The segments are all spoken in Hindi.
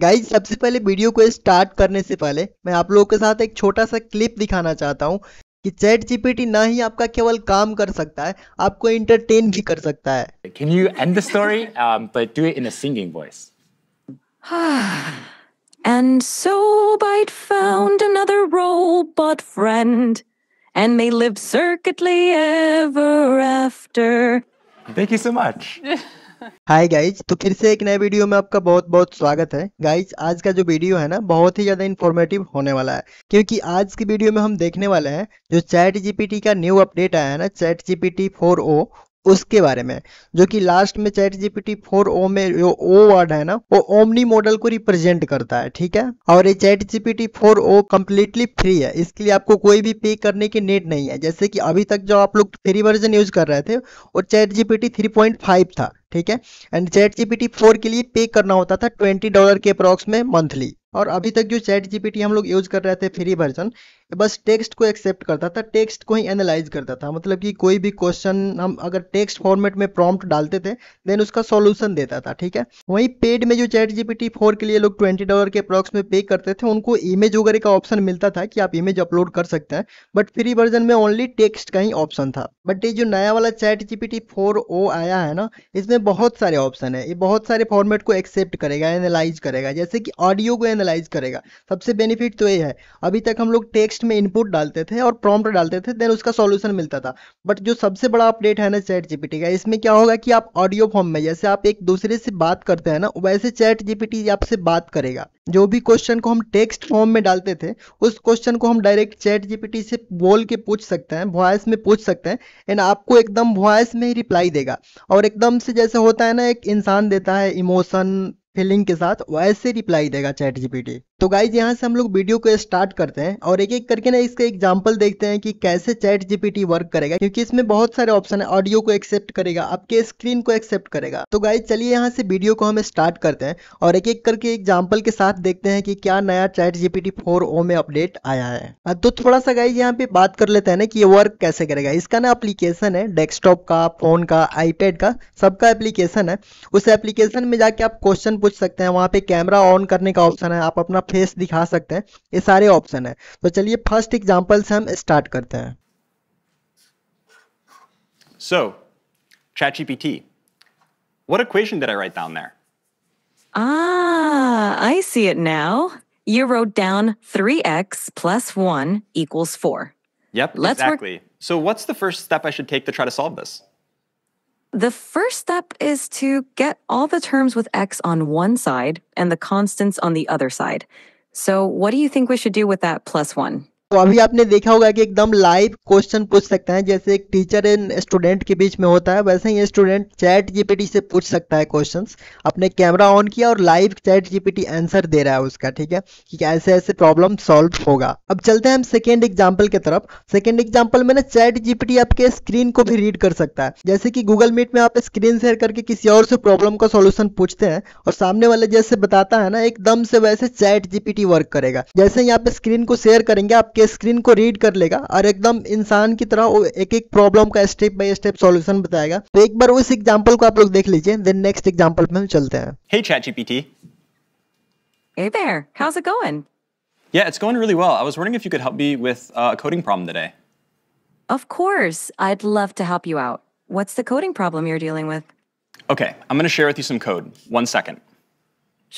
गाइज सबसे पहले वीडियो को स्टार्ट करने से पहले मैं आप लोगों के साथ एक छोटा सा क्लिप दिखाना चाहता हूँ कि चैट जीपीटी ना ही आपका केवल काम कर सकता है आपको एंटरटेन भी कर सकता है Can you end the story um, but do it in a singing voice? and so Byte found another robot friend and they lived circuitly ever after. Thank you so much. Hi guys तो फिर से एक नए वीडियो में आपका बहुत बहुत स्वागत है गाइज आज का जो वीडियो है ना बहुत ही ज्यादा इन्फॉर्मेटिव होने वाला है क्योंकि आज की वीडियो में हम देखने वाले हैं जो चैट जीपीटी का न्यू अपडेट आया है ना चैट जीपीटी फोर ओ उसके बारे में जो कि लास्ट में चैट जीपीटी फोर ओ में जो ओ वर्ड है ना वो ओमनी मॉडल को रिप्रेजेंट करता है ठीक है और ये ChatGPT four o completely free है इसके लिए आपको कोई भी पे करने की नीड नहीं है जैसे कि अभी तक जो आप लोग फ्री वर्जन यूज कर रहे थे वो ChatGPT three point five था ठीक है एंड चैट जीपीटी फोर के लिए पे करना होता था ट्वेंटी डॉलर के अप्रॉक्स में मंथली और अभी तक जो चैट जीपीटी हम लोग यूज कर रहे थे फ्री वर्जन बस टेक्स्ट को एक्सेप्ट करता था टेक्स्ट को ही एनालाइज करता था मतलब कि कोई भी क्वेश्चन हम अगर टेक्स्ट फॉर्मेट में प्रॉम्प्ट डालते थे देन उसका सॉल्यूशन देता था ठीक है वहीं पेड में जो चैट जीपीटी फोर के लिए लोग ट्वेंटी डॉलर के अप्रॉक्स में पे करते थे उनको इमेज वगैरह का ऑप्शन मिलता था कि आप इमेज अपलोड कर सकते हैं बट फ्री वर्जन में ओनली टेक्स्ट का ही ऑप्शन था बट ये जो नया वाला चैट जीपीटी फोर ओ आया है ना इसमें बहुत सारे ऑप्शन है ये बहुत सारे फॉर्मेट को एक्सेप्ट करेगा एनालाइज करेगा जैसे कि ऑडियो को एनालाइज करेगा सबसे बेनिफिट तो ये है अभी तक हम लोग टेक्स्ट में इनपुट डालते थे और प्रॉम्प्ट डालते थे देन उसका सॉल्यूशन मिलता था बट जो सबसे बड़ा अपडेट है ना चैट जीपीटी का इसमें क्या होगा कि आप ऑडियो फॉर्म में जैसे आप एक दूसरे से बात करते हैं ना वैसे चैट जीपीटी आपसे बात करेगा जो भी क्वेश्चन को हम टेक्स्ट फॉर्म में डालते थे उस क्वेश्चन को हम डायरेक्ट चैट जीपीटी से बोल के पूछ सकते हैं वॉयस में पूछ सकते हैं एंड आपको एकदम वॉयस में ही रिप्लाई देगा और एकदम से जैसे होता है ना एक इंसान देता है इमोशन फिलिंग के साथ वॉइस से रिप्लाई देगा चैट जीपीटी तो गाइज यहाँ से हम लोग वीडियो को स्टार्ट करते हैं और एक एक करके ना इसका एग्जाम्पल देखते हैं कि कैसे चैट जीपीटी वर्क करेगा क्योंकि इसमें बहुत सारे ऑप्शन है ऑडियो को एक्सेप्ट करेगा आपके स्क्रीन को एक्सेप्ट करेगा तो गाइज चलिए यहाँ से वीडियो को हम स्टार्ट करते हैं और एक एक करके एग्जाम्पल के साथ देखते हैं कि क्या नया चैट जीपीटी फोर ओ में अपडेट आया है हाँ, तो थोड़ा सा गाइज यहाँ पे बात कर लेते हैं ना कि ये वर्क कैसे करेगा इसका ना अप्लीकेशन है डेस्कटॉप का फोन का आईपेड का सबका एप्लीकेशन है उस एप्लीकेशन में जाके आप क्वेश्चन पूछ सकते हैं वहाँ पे कैमरा ऑन करने का ऑप्शन है आप अपना फेस दिखा सकते हैं ये सारे ऑप्शन है तो चलिए फर्स्ट एग्जाम्पल से हम स्टार्ट करते हैं So, ChatGPT, what equation did I write down there? Ah, I see it now. You wrote down 3x plus 1 equals 4. Yep, Let's exactly. Work- so, what's the first step I should take to try to solve this? The first step is to get all the terms with x on one side and the constants on the other side. So, what do you think we should do with that plus one? तो अभी आपने देखा होगा कि एकदम लाइव क्वेश्चन पूछ सकते हैं जैसे एक टीचर एंड स्टूडेंट के बीच में होता है वैसे ही स्टूडेंट चैट जीपीटी से पूछ सकता है क्वेश्चंस अपने कैमरा ऑन किया और लाइव चैट जीपीटी आंसर दे रहा है उसका ठीक है कि ऐसे ऐसे प्रॉब्लम सॉल्व होगा अब चलते हैं हम सेकेंड एग्जाम्पल की तरफ सेकेंड एग्जाम्पल में ना चैट जीपीटी आपके स्क्रीन को भी रीड कर सकता है जैसे कि गूगल मीट में आप स्क्रीन शेयर करके किसी और से प्रॉब्लम का सोल्यूशन पूछते हैं और सामने वाले जैसे बताता है ना एकदम से वैसे चैट जीपीटी वर्क करेगा जैसे ही आप स्क्रीन को शेयर करेंगे आपके के स्क्रीन को रीड कर लेगा और एकदम इंसान की तरह एक एक प्रॉब्लम का स्टेप बाय स्टेप सॉल्यूशन बताएगा तो एक बार उस एग्जांपल को आप लोग देख लीजिए देन नेक्स्ट एग्जांपल पे हम चलते हैं hey ChatGPT hey there how is it going yeah it's going really well I was wondering if you could help me with a coding problem today of course I'd love to help you out what's the coding problem you are dealing with okay I am gonna share with you some code one second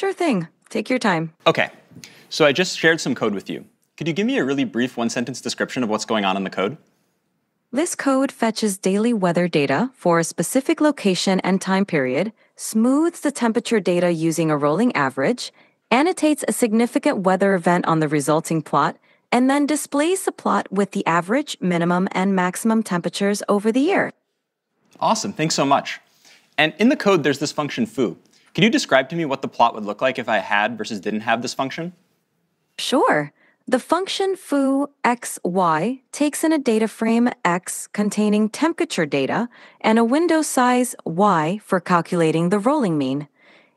sure thing take your time okay So I just shared some code with you. Could you give me a really brief one sentence description of what's going on in the code? This code fetches daily weather data for a specific location and time period, smooths the temperature data using a rolling average, annotates a significant weather event on the resulting plot, and then displays the plot with the average, minimum, and maximum temperatures over the year. Awesome, thanks so much. And in the code, there's this function foo. Can you describe to me what the plot would look like if I had versus didn't have this function? Sure. The function foo xy takes in a data frame x containing temperature data and a window size y for calculating the rolling mean.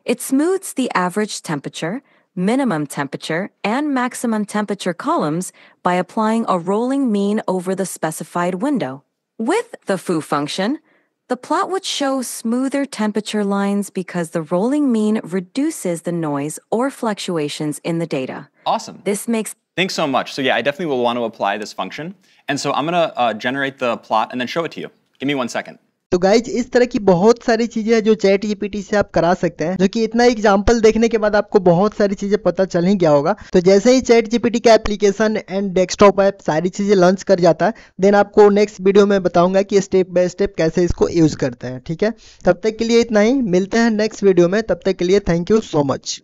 It smooths the average temperature, minimum temperature, and maximum temperature columns by applying a rolling mean over the specified window. With the foo function, the plot would show smoother temperature lines because the rolling mean reduces the noise or fluctuations in the data. Awesome. This makes Thanks so much. So yeah, I definitely will want to apply this function. And so I'm going to uh, generate the plot and then show it to you. Give me one second. तो गाइज इस तरह की बहुत सारी चीजें हैं जो चैट जीपीटी से आप करा सकते हैं जो कि इतना एग्जांपल देखने के बाद आपको बहुत सारी चीजें पता चल ही गया होगा तो जैसे ही चैट जीपीटी का एप्लीकेशन एंड डेस्कटॉप ऐप सारी चीजें लॉन्च कर जाता है देन आपको नेक्स्ट वीडियो में बताऊंगा कि स्टेप बाय स्टेप कैसे इसको यूज करते हैं ठीक है तब तक के लिए इतना ही मिलते हैं नेक्स्ट वीडियो में तब तक के लिए थैंक यू सो मच